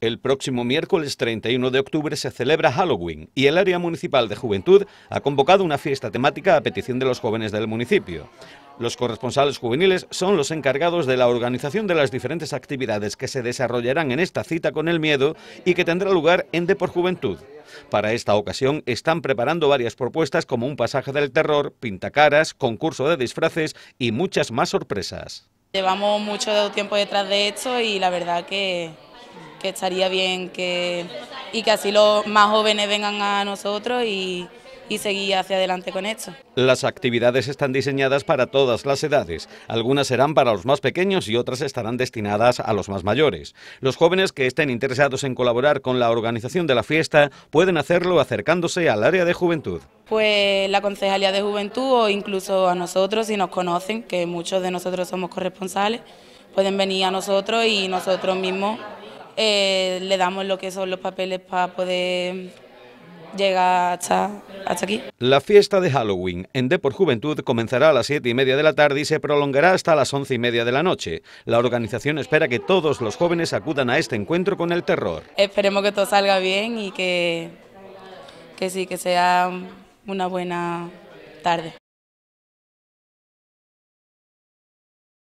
El próximo miércoles 31 de octubre se celebra Halloween y el área municipal de juventud ha convocado una fiesta temática a petición de los jóvenes del municipio. Los corresponsales juveniles son los encargados de la organización de las diferentes actividades que se desarrollarán en esta cita con el miedo y que tendrá lugar en Depor Juventud. Para esta ocasión están preparando varias propuestas como un pasaje del terror, pintacaras, concurso de disfraces y muchas más sorpresas. Llevamos mucho tiempo detrás de esto y la verdad que que estaría bien que, y que así los más jóvenes vengan a nosotros y, y seguir hacia adelante con esto. Las actividades están diseñadas para todas las edades. Algunas serán para los más pequeños y otras estarán destinadas a los más mayores. Los jóvenes que estén interesados en colaborar con la organización de la fiesta pueden hacerlo acercándose al área de juventud. Pues la Concejalía de Juventud o incluso a nosotros si nos conocen, que muchos de nosotros somos corresponsales, pueden venir a nosotros y nosotros mismos eh, le damos lo que son los papeles para poder llegar hasta, aquí. La fiesta de Halloween en Depor Juventud comenzará a las 7 y media de la tarde y se prolongará hasta las 11 y media de la noche. La organización espera que todos los jóvenes acudan a este encuentro con el terror. Esperemos que todo salga bien y que, que sí, que sea una buena tarde.